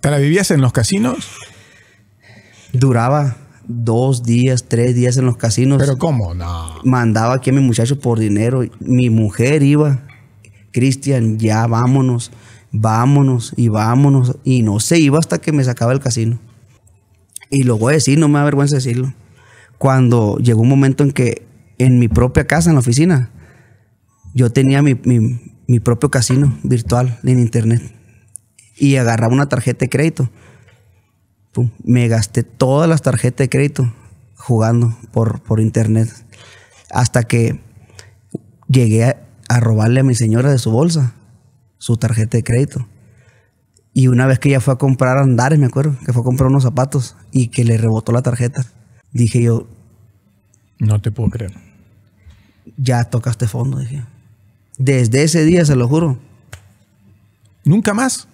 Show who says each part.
Speaker 1: ¿Te vivías en los casinos? Duraba dos días, tres días en los casinos. ¿Pero cómo? No. Mandaba aquí a mi muchacho por dinero. Mi mujer iba. Cristian, ya vámonos, vámonos y vámonos. Y no se iba hasta que me sacaba el casino. Y lo voy a decir, no me da vergüenza decirlo. Cuando llegó un momento en que en mi propia casa, en la oficina, yo tenía mi propio casino virtual en internet y agarraba una tarjeta de crédito. me gasté todas las tarjetas de crédito jugando por, por internet. Hasta que llegué a, a, robarle a mi señora de su bolsa, su tarjeta de crédito. Y una vez que ella fue a comprar andares, me acuerdo, que fue a comprar unos zapatos y que le rebotó la tarjeta. Dije yo. No te puedo creer. Ya tocaste fondo, dije. Desde ese día, se lo juro. ¿Nunca más?